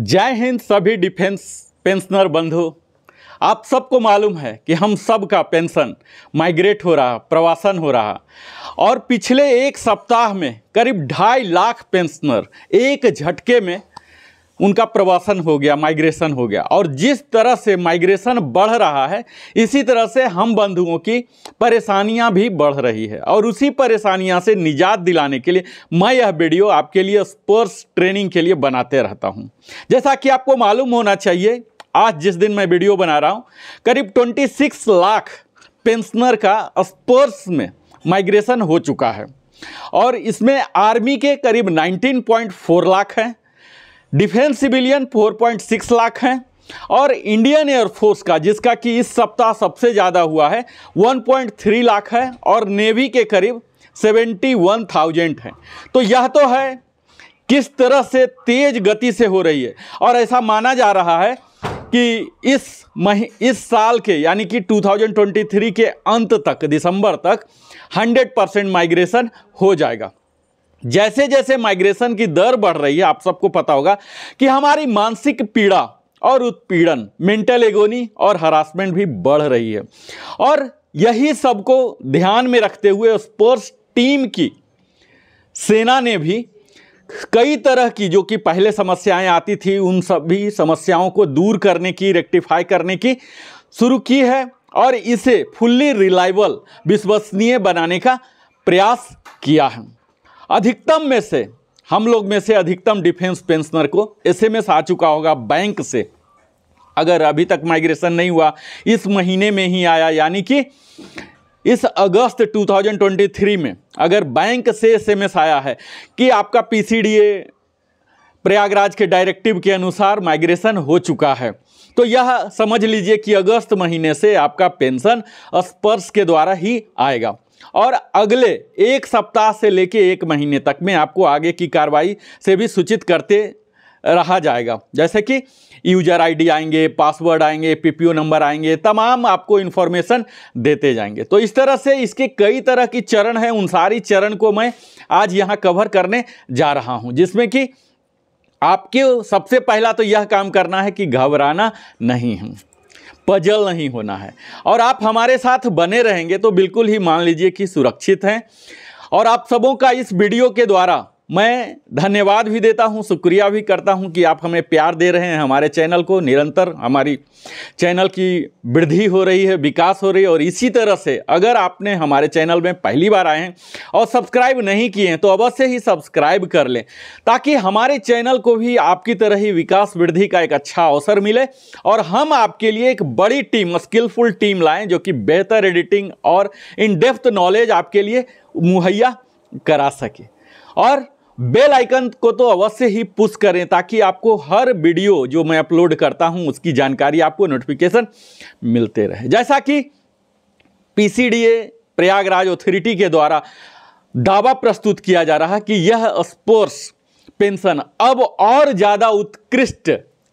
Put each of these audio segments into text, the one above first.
जय हिंद सभी defence pensioner बंधु आप सबको मालूम है कि हम सब का पेंशन माइग्रेट हो रहा प्रवासन हो रहा और पिछले एक सप्ताह में करीब ढाई लाख पेंशनर एक झटके में उनका प्रवासन हो गया माइग्रेशन हो गया और जिस तरह से माइग्रेशन बढ़ रहा है इसी तरह से हम बंधुओं की परेशानियां भी बढ़ रही है और उसी परेशानियां से निजात दिलाने के लिए मैं यह वीडियो आपके लिए स्पोर्ट्स ट्रेनिंग के लिए बनाते रहता हूं जैसा कि आपको मालूम होना चाहिए आज जिस दिन मैं वीडियो बना रहा हूँ करीब ट्वेंटी लाख पेंशनर का स्पोर्ट्स में माइग्रेशन हो चुका है और इसमें आर्मी के करीब नाइनटीन लाख हैं डिफेंस सिविलियन 4.6 लाख हैं और इंडियन एयरफोर्स का जिसका कि इस सप्ताह सबसे ज़्यादा हुआ है 1.3 लाख है और नेवी के करीब 71,000 हैं तो यह तो है किस तरह से तेज गति से हो रही है और ऐसा माना जा रहा है कि इस मही इस साल के यानी कि 2023 के अंत तक दिसंबर तक 100 परसेंट माइग्रेशन हो जाएगा जैसे जैसे माइग्रेशन की दर बढ़ रही है आप सबको पता होगा कि हमारी मानसिक पीड़ा और उत्पीड़न मेंटल एगोनी और हरासमेंट भी बढ़ रही है और यही सबको ध्यान में रखते हुए स्पोर्ट्स टीम की सेना ने भी कई तरह की जो कि पहले समस्याएं आती थी उन सभी समस्याओं को दूर करने की रेक्टिफाई करने की शुरू की है और इसे फुल्ली रिलायबल विश्वसनीय बनाने का प्रयास किया है अधिकतम में से हम लोग में से अधिकतम डिफेंस पेंशनर को एसएमएस आ चुका होगा बैंक से अगर अभी तक माइग्रेशन नहीं हुआ इस महीने में ही आया यानी कि इस अगस्त 2023 में अगर बैंक से एसएमएस आया है कि आपका पीसीडीए प्रयागराज के डायरेक्टिव के अनुसार माइग्रेशन हो चुका है तो यह समझ लीजिए कि अगस्त महीने से आपका पेंशन स्पर्श के द्वारा ही आएगा और अगले एक सप्ताह से लेके एक महीने तक में आपको आगे की कार्रवाई से भी सूचित करते रहा जाएगा जैसे कि यूजर आईडी आएंगे पासवर्ड आएंगे पीपीओ नंबर आएंगे तमाम आपको इन्फॉर्मेशन देते जाएंगे तो इस तरह से इसके कई तरह की चरण हैं उन सारी चरण को मैं आज यहाँ कवर करने जा रहा हूँ जिसमें कि आपके सबसे पहला तो यह काम करना है कि घबराना नहीं है पजल नहीं होना है और आप हमारे साथ बने रहेंगे तो बिल्कुल ही मान लीजिए कि सुरक्षित हैं और आप सबों का इस वीडियो के द्वारा मैं धन्यवाद भी देता हूं शुक्रिया भी करता हूं कि आप हमें प्यार दे रहे हैं हमारे चैनल को निरंतर हमारी चैनल की वृद्धि हो रही है विकास हो रही है और इसी तरह से अगर आपने हमारे चैनल में पहली बार आए हैं और सब्सक्राइब नहीं किए हैं तो अवश्य ही सब्सक्राइब कर लें ताकि हमारे चैनल को भी आपकी तरह ही विकास वृद्धि का एक अच्छा अवसर मिले और हम आपके लिए एक बड़ी टीम स्किलफुल टीम लाएँ जो कि बेहतर एडिटिंग और इन डेप्थ नॉलेज आपके लिए मुहैया करा सके और बेल आइकन को तो अवश्य ही पुश करें ताकि आपको हर वीडियो जो मैं अपलोड करता हूं उसकी जानकारी आपको नोटिफिकेशन मिलते रहे जैसा कि पीसीडीए प्रयागराज अथॉरिटी के द्वारा दावा प्रस्तुत किया जा रहा कि यह स्पोर्ट्स पेंशन अब और ज़्यादा उत्कृष्ट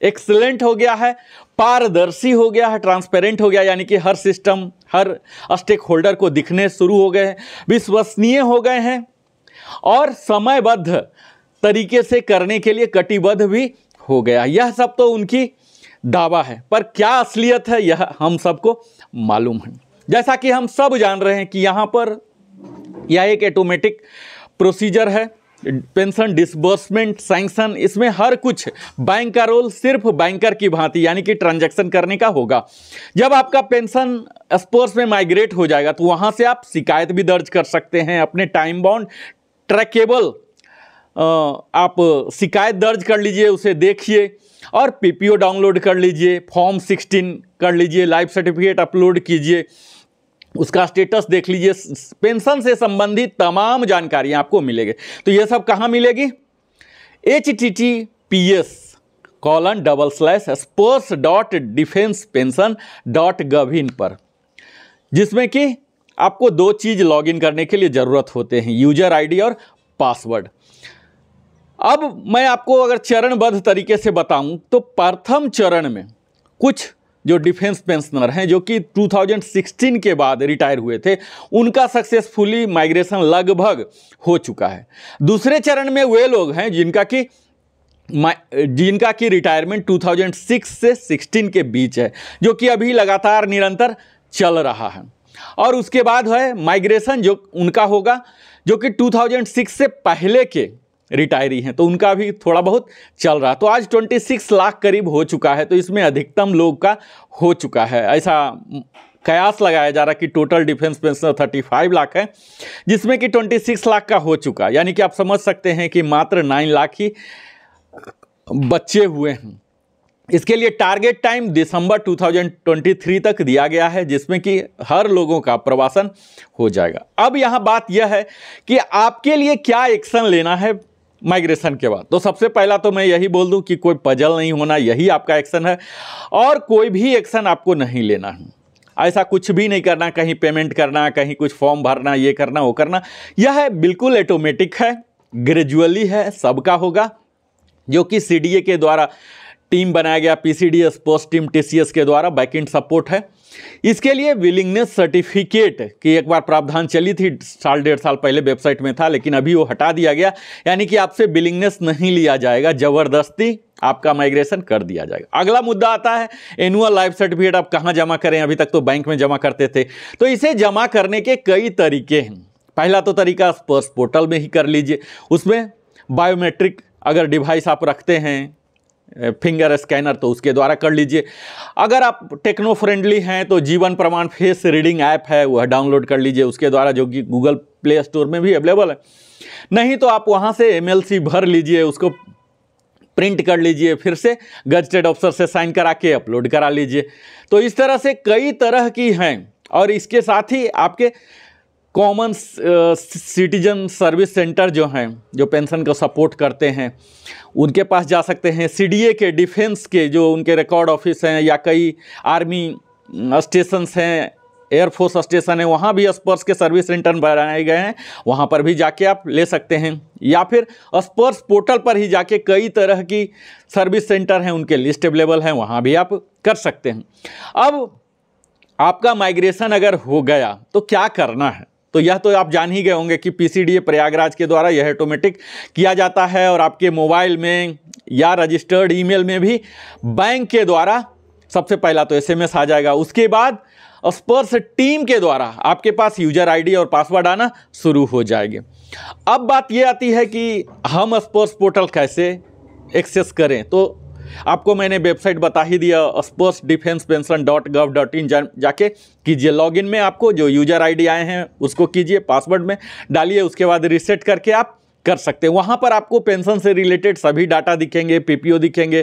एक्सलेंट हो गया है पारदर्शी हो गया है ट्रांसपेरेंट हो गया यानी कि हर सिस्टम हर स्टेक होल्डर को दिखने शुरू हो गए हैं विश्वसनीय हो गए हैं और समयबद्ध तरीके से करने के लिए कटिबद्ध भी हो गया यह सब तो उनकी दावा है पर क्या असलियत है यह हम सबको मालूम है जैसा कि हम सब जान रहे हैं कि यहाँ पर यह एक ऑटोमेटिक प्रोसीजर है पेंशन डिसबर्समेंट सैंक्शन इसमें हर कुछ बैंक का रोल सिर्फ बैंकर की भांति यानी कि ट्रांजैक्शन करने का होगा जब आपका पेंशन स्पोर्ट्स में माइग्रेट हो जाएगा तो वहां से आप शिकायत भी दर्ज कर सकते हैं अपने टाइम बाउंड ट्रैकेबल आप शिकायत दर्ज कर लीजिए उसे देखिए और पीपीओ डाउनलोड कर लीजिए फॉर्म 16 कर लीजिए लाइफ सर्टिफिकेट अपलोड कीजिए उसका स्टेटस देख लीजिए पेंशन से संबंधित तमाम जानकारियाँ आपको मिलेगी तो ये सब कहाँ मिलेगी H T T P S colon double slash sports dot defence pension dot gov in पर जिसमें कि आपको दो चीज़ लॉगिन करने के लिए ज़रूरत होते हैं यूजर आईडी और पासवर्ड अब मैं आपको अगर चरणबद्ध तरीके से बताऊं तो प्रथम चरण में कुछ जो डिफेंस पेंशनर हैं जो कि 2016 के बाद रिटायर हुए थे उनका सक्सेसफुली माइग्रेशन लगभग हो चुका है दूसरे चरण में वे लोग हैं जिनका कि जिनका कि रिटायरमेंट 2006 से 16 के बीच है जो कि अभी लगातार निरंतर चल रहा है और उसके बाद है माइग्रेशन जो उनका होगा जो कि 2006 से पहले के रिटायरी हैं तो उनका भी थोड़ा बहुत चल रहा तो आज 26 लाख करीब हो चुका है तो इसमें अधिकतम लोग का हो चुका है ऐसा कयास लगाया जा रहा कि टोटल डिफेंस थर्टी 35 लाख है जिसमें कि 26 लाख का हो चुका यानी कि आप समझ सकते हैं कि मात्र 9 लाख ही बचे हुए हैं इसके लिए टारगेट टाइम दिसंबर 2023 तक दिया गया है जिसमें कि हर लोगों का प्रवासन हो जाएगा अब यहाँ बात यह है कि आपके लिए क्या एक्शन लेना है माइग्रेशन के बाद तो सबसे पहला तो मैं यही बोल दूं कि कोई पजल नहीं होना यही आपका एक्शन है और कोई भी एक्शन आपको नहीं लेना है ऐसा कुछ भी नहीं करना कहीं पेमेंट करना कहीं कुछ फॉर्म भरना ये करना वो करना यह है बिल्कुल ऑटोमेटिक है ग्रेजुअली है सबका होगा जो कि सी के द्वारा टीम बनाया गया पीसीडीएस पोस्ट टीम टीसीएस के द्वारा बैकेंड सपोर्ट है इसके लिए विलिंगनेस सर्टिफिकेट की एक बार प्रावधान चली थी साल डेढ़ साल पहले वेबसाइट में था लेकिन अभी वो हटा दिया गया यानी कि आपसे विलिंगनेस नहीं लिया जाएगा जबरदस्ती आपका माइग्रेशन कर दिया जाएगा अगला मुद्दा आता है एनुअल लाइफ सर्टिफिकेट आप कहाँ जमा करें अभी तक तो बैंक में जमा करते थे तो इसे जमा करने के कई तरीके हैं पहला तो तरीका स्पर्श पोर्टल में ही कर लीजिए उसमें बायोमेट्रिक अगर डिवाइस आप रखते हैं फिंगर स्कैनर तो उसके द्वारा कर लीजिए अगर आप टेक्नो फ्रेंडली हैं तो जीवन प्रमाण फेस रीडिंग ऐप है वह डाउनलोड कर लीजिए उसके द्वारा जो कि गूगल प्ले स्टोर में भी अवेलेबल है नहीं तो आप वहाँ से एम भर लीजिए उसको प्रिंट कर लीजिए फिर से गजटेड ऑफिसर से साइन करा के अपलोड करा लीजिए तो इस तरह से कई तरह की हैं और इसके साथ ही आपके कॉमन सिटीजन सर्विस सेंटर जो हैं जो पेंशन को सपोर्ट करते हैं उनके पास जा सकते हैं सीडीए के डिफेंस के जो उनके रिकॉर्ड ऑफिस हैं या कई आर्मी स्टेशंस mm, हैं एयरफोर्स स्टेशन है वहाँ भी स्पर्श के सर्विस सेंटर बनाए गए हैं वहाँ पर भी जाके आप ले सकते हैं या फिर स्पर्श पोर्टल पर ही जाके कई तरह की सर्विस सेंटर हैं उनके लिस्ट अवेलेबल हैं वहाँ भी आप कर सकते हैं अब आपका माइग्रेशन अगर हो गया तो क्या करना है तो यह तो आप जान ही गए होंगे कि पी प्रयागराज के द्वारा यह ऑटोमेटिक किया जाता है और आपके मोबाइल में या रजिस्टर्ड ईमेल में भी बैंक के द्वारा सबसे पहला तो एसएमएस आ जाएगा उसके बाद स्पर्श टीम के द्वारा आपके पास यूजर आईडी और पासवर्ड आना शुरू हो जाएंगे अब बात यह आती है कि हम स्पर्श पोर्टल कैसे एक्सेस करें तो आपको मैंने वेबसाइट बता ही दिया sports defence pension dot gov dot in जा, जाके कीजिए लॉगिन में आपको जो यूजर आईडी आए हैं उसको कीजिए पासवर्ड में डालिए उसके बाद रिसेट करके आप कर सकते हैं वहाँ पर आपको पेंशन से रिलेटेड सभी डाटा दिखेंगे पीपीओ दिखेंगे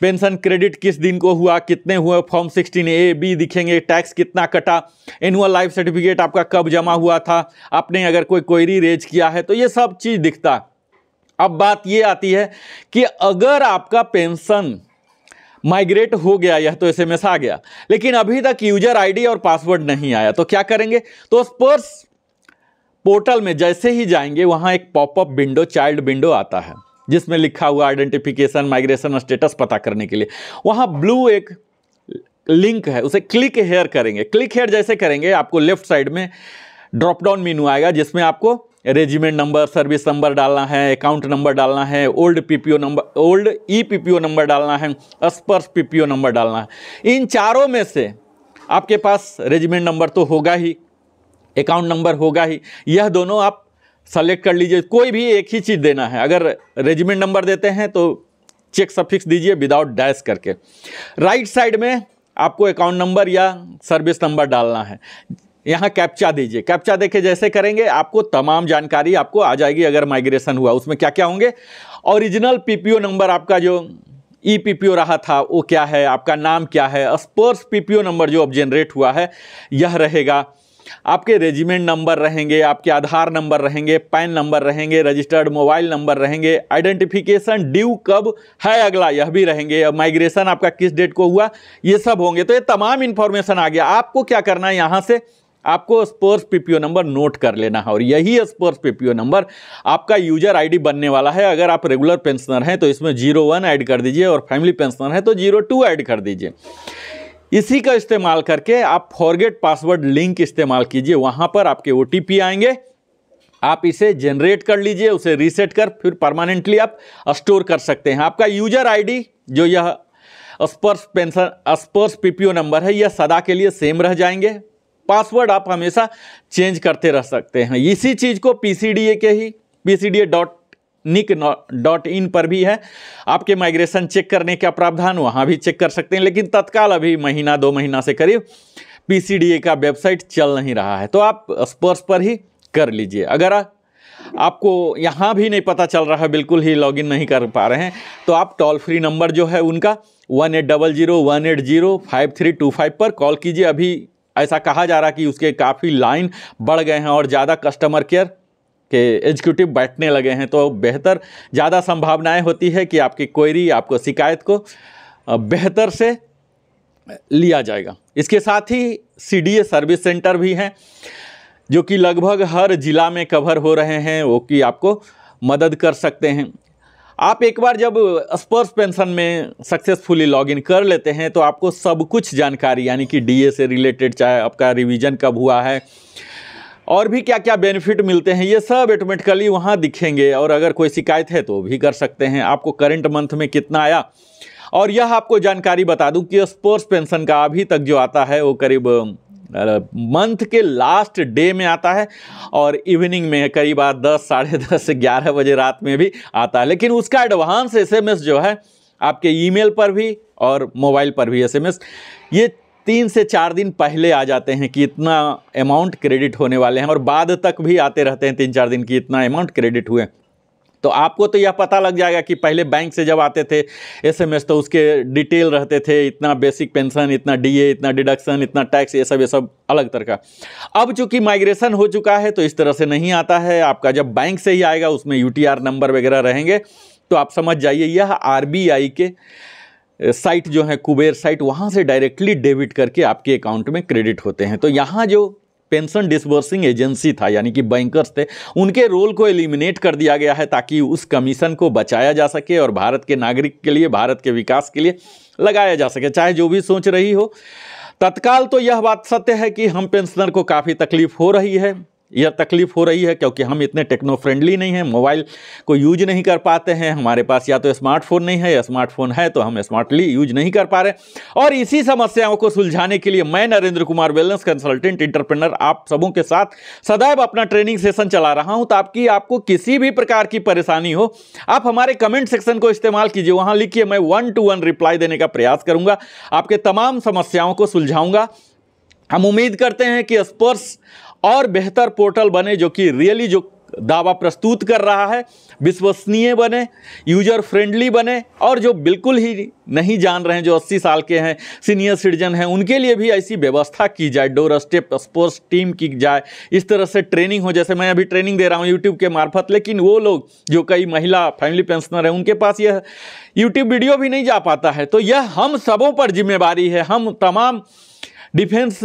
पेंशन क्रेडिट किस दिन को हुआ कितने हुए फॉर्म सिक्सटीन ए बी दिखेंगे टैक्स कितना कटा एनुअल लाइफ सर्टिफिकेट आपका कब जमा हुआ था आपने अगर कोई क्वेरी रेज किया है तो ये सब चीज़ दिखता है अब बात ये आती है कि अगर आपका पेंशन माइग्रेट हो गया यह तो एसएमएस आ गया लेकिन अभी तक यूजर आईडी और पासवर्ड नहीं आया तो क्या करेंगे तो स्पर्स पोर्टल में जैसे ही जाएंगे वहाँ एक पॉपअप विंडो चाइल्ड विंडो आता है जिसमें लिखा हुआ आइडेंटिफिकेशन माइग्रेशन स्टेटस पता करने के लिए वहाँ ब्लू एक लिंक है उसे क्लिक हेयर करेंगे क्लिक हेयर जैसे करेंगे आपको लेफ्ट साइड में ड्रॉप डाउन मीनू आएगा जिसमें आपको रेजिमेंट नंबर सर्विस नंबर डालना है अकाउंट नंबर डालना है old PPO number old e PPO number डालना है स्पर्श पीपीओ नंबर डालना है इन चारों में से आपके पास रेजिमेंट नंबर तो होगा ही अकाउंट नंबर होगा ही यह दोनों आप सेलेक्ट कर लीजिए कोई भी एक ही चीज़ देना है अगर रेजिमेंट नंबर देते हैं तो चेक सफिक्स दीजिए विदाउट डैश करके राइट साइड में आपको अकाउंट नंबर या सर्विस नंबर डालना है यहाँ कैप्चा दीजिए कैप्चा देखे जैसे करेंगे आपको तमाम जानकारी आपको आ जाएगी अगर माइग्रेशन हुआ उसमें क्या क्या होंगे ओरिजिनल पीपीओ नंबर आपका जो ई e पीपीओ रहा था वो क्या है आपका नाम क्या है स्पोर्ट्स पीपीओ नंबर जो अब जनरेट हुआ है यह रहेगा आपके रेजिमेंट नंबर रहेंगे आपके आधार नंबर रहेंगे पैन नंबर रहेंगे रजिस्टर्ड मोबाइल नंबर रहेंगे आइडेंटिफिकेशन ड्यू कब है अगला यह भी रहेंगे माइग्रेशन आपका किस डेट को हुआ ये सब होंगे तो ये तमाम इन्फॉर्मेशन आ गया आपको क्या करना है यहाँ से आपको स्पर्स पीपीओ नंबर नोट कर लेना है और यही स्पर्स पीपीओ नंबर आपका यूजर आईडी बनने वाला है अगर आप रेगुलर पेंशनर हैं तो इसमें जीरो वन ऐड कर दीजिए और फैमिली पेंशनर है तो जीरो टू ऐड कर दीजिए इसी का इस्तेमाल करके आप फॉरगेट पासवर्ड लिंक इस्तेमाल कीजिए वहाँ पर आपके ओ आएंगे आप इसे जनरेट कर लीजिए उसे रीसेट कर फिर परमानेंटली आप स्टोर कर सकते हैं आपका यूजर आई जो यह स्पर्श पेंशन स्पर्श पीपीओ नंबर है यह सदा के लिए सेम रह जाएंगे पासवर्ड आप हमेशा चेंज करते रह सकते हैं इसी चीज़ को पी के ही P dot NIC dot in पर भी है आपके माइग्रेशन चेक करने का प्रावधान वहाँ भी चेक कर सकते हैं लेकिन तत्काल अभी महीना दो महीना से करीब पी का वेबसाइट चल नहीं रहा है तो आप स्पर्श पर ही कर लीजिए अगर आपको यहाँ भी नहीं पता चल रहा है बिल्कुल ही लॉगिन नहीं कर पा रहे हैं तो आप टोल फ्री नंबर जो है उनका one eight double zero one eight zero five three two five पर कॉल कीजिए अभी ऐसा कहा जा रहा कि उसके काफ़ी लाइन बढ़ गए हैं और ज़्यादा कस्टमर केयर के एग्जीक्यूटिव बैठने लगे हैं तो बेहतर ज़्यादा संभावनाएं होती है कि आपकी क्वेरी आपको शिकायत को बेहतर से लिया जाएगा इसके साथ ही सी सर्विस सेंटर भी हैं जो कि लगभग हर ज़िला में कवर हो रहे हैं वो कि आपको मदद कर सकते हैं आप एक बार जब स्पर्श पेंशन में सक्सेसफुली लॉगिन कर लेते हैं तो आपको सब कुछ जानकारी यानी कि डीए से रिलेटेड चाहे आपका रिवीजन कब हुआ है और भी क्या क्या बेनिफिट मिलते हैं ये सब ऑटोमेटिकली वहाँ दिखेंगे और अगर कोई शिकायत है तो भी कर सकते हैं आपको करंट मंथ में कितना आया और यह आपको जानकारी बता दूं कि स्पोर्ट्स पेंशन का अभी तक जो आता है वो करीब मंथ के लास्ट डे में आता है और इवनिंग में करीब आज दस साढ़े दस से ग्यारह बजे रात में भी आता है लेकिन उसका एडवांस एसएमएस जो है आपके ईमेल पर भी और मोबाइल पर भी एसएमएस ये तीन से चार दिन पहले आ जाते हैं कि इतना अमाउंट क्रेडिट होने वाले हैं और बाद तक भी आते रहते हैं तीन चार दिन की इतना अमाउंट क्रेडिट हुए तो आपको तो यह पता लग जाएगा कि पहले बैंक से जब आते थे एसएमएस तो उसके डिटेल रहते थे इतना बेसिक पेंशन इतना डीए इतना डिडक्शन इतना टैक्स ये सब ये सब अलग तरह का अब चूंकि माइग्रेशन हो चुका है तो इस तरह से नहीं आता है आपका जब बैंक से ही आएगा उसमें यू नंबर वगैरह रहेंगे तो आप समझ जाइए यह आर के साइट जो है कुबेर साइट वहाँ से डायरेक्टली डेबिट करके आपके अकाउंट में क्रेडिट होते हैं तो यहाँ जो पेंशन डिसबर्सिंग एजेंसी था यानी कि बैंकर्स थे उनके रोल को एलिमिनेट कर दिया गया है ताकि उस कमीशन को बचाया जा सके और भारत के नागरिक के लिए भारत के विकास के लिए लगाया जा सके चाहे जो भी सोच रही हो तत्काल तो यह बात सत्य है कि हम पेंशनर को काफ़ी तकलीफ हो रही है यह तकलीफ़ हो रही है क्योंकि हम इतने टेक्नो फ्रेंडली नहीं हैं मोबाइल को यूज नहीं कर पाते हैं हमारे पास या तो स्मार्टफोन नहीं है या स्मार्टफोन है तो हम स्मार्टली यूज नहीं कर पा रहे और इसी समस्याओं को सुलझाने के लिए मैं Narendra Kumar wellness consultant entrepreneur आप सबों के साथ सदैव अपना ट्रेनिंग सेशन चला रहा हूँ ताकि आपको किसी भी प्रकार की परेशानी हो आप हमारे कमेंट सेक्शन को इस्तेमाल कीजिए वहाँ लिखिए मैं वन टू वन रिप्लाई देने का प्रयास करूँगा आपके तमाम समस्याओं को सुलझाऊँगा हम उम्मीद करते हैं कि स्पर्श और बेहतर पोर्टल बने जो कि रियली जो दावा प्रस्तुत कर रहा है विश्वसनीय बने यूजर फ्रेंडली बने और जो बिल्कुल ही नहीं जान रहे हैं जो 80 साल के हैं सीनियर सिटीजन हैं उनके लिए भी ऐसी व्यवस्था की जाए डोर स्टेप स्पोर्ट्स टीम की जाए इस तरह से ट्रेनिंग हो जैसे मैं अभी ट्रेनिंग दे रहा हूँ यूट्यूब के मार्फत लेकिन वो लोग जो कई महिला फैमिली पेंशनर हैं उनके पास यह यूट्यूब वीडियो भी नहीं जा पाता है तो यह हम सबों पर जिम्मेवारी है हम तमाम डिफेंस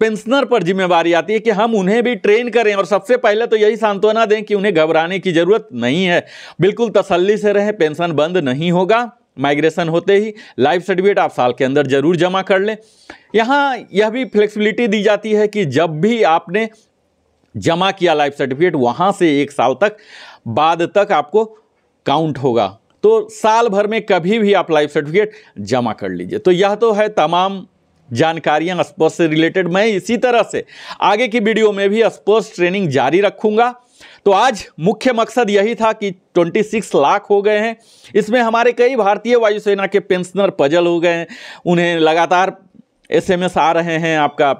पेंशनर पर जिम्मेवारी आती है कि हम उन्हें भी ट्रेन करें और सबसे पहले तो यही सांत्वना दें कि उन्हें घबराने की ज़रूरत नहीं है बिल्कुल तसल्ली से रहें पेंशन बंद नहीं होगा माइग्रेशन होते ही लाइफ सर्टिफिकेट आप साल के अंदर ज़रूर जमा कर लें यहाँ यह भी फ्लेक्सिबिलिटी दी जाती है कि जब भी आपने जमा किया लाइफ सर्टिफिकेट वहाँ से एक साल तक बाद तक आपको काउंट होगा तो साल भर में कभी भी आप लाइफ सर्टिफिकेट जमा कर लीजिए तो यह तो है तमाम जानकारियां स्पोर्ट्स से रिलेटेड मैं इसी तरह से आगे की वीडियो में भी स्पोर्ट्स ट्रेनिंग जारी रखूंगा तो आज मुख्य मकसद यही था कि 26 लाख हो गए हैं इसमें हमारे कई भारतीय वायुसेना के पेंशनर पजल हो गए हैं उन्हें लगातार एसएमएस आ रहे हैं आपका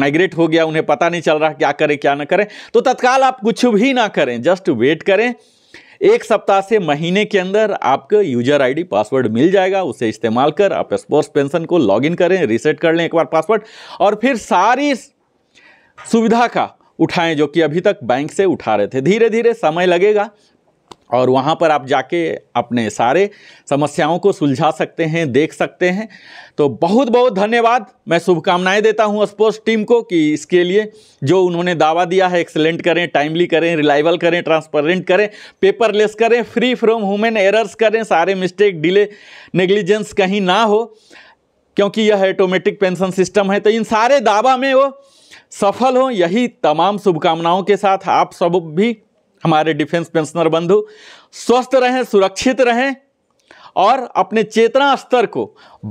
माइग्रेट हो गया उन्हें पता नहीं चल रहा क्या करें क्या ना करें तो तत्काल आप कुछ भी ना करें जस्ट वेट करें एक सप्ताह से महीने के अंदर आपका यूजर आईडी पासवर्ड मिल जाएगा उसे इस्तेमाल कर आप स्पोर्ट्स पेंशन को लॉगिन करें रिसेट कर लें एक बार पासवर्ड और फिर सारी सुविधा का उठाएं जो कि अभी तक बैंक से उठा रहे थे धीरे धीरे समय लगेगा और वहाँ पर आप जाके अपने सारे समस्याओं को सुलझा सकते हैं देख सकते हैं तो बहुत बहुत धन्यवाद मैं शुभकामनाएं देता हूँ स्पोर्ट्स टीम को कि इसके लिए जो उन्होंने दावा दिया है एक्सेलेंट करें टाइमली करें रिलायबल करें ट्रांसपेरेंट करें पेपरलेस करें फ्री फ्रॉम ह्यूमन एरर्स करें सारे मिस्टेक डिले नेग्लिजेंस कहीं ना हो क्योंकि यह ऑटोमेटिक पेंशन सिस्टम है तो इन सारे दावा में वो सफल हों यही तमाम शुभकामनाओं के साथ आप सब भी हमारे डिफेंस पेंशनर बंधु स्वस्थ रहें सुरक्षित रहें और अपने चेतना स्तर को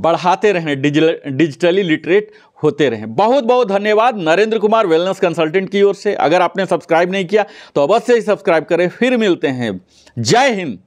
बढ़ाते रहें डिजिटल डिजिटली लिटरेट होते रहें बहुत बहुत धन्यवाद नरेंद्र कुमार वेलनेस कंसल्टेंट की ओर से अगर आपने सब्सक्राइब नहीं किया तो अवश्य ही सब्सक्राइब करें फिर मिलते हैं जय हिंद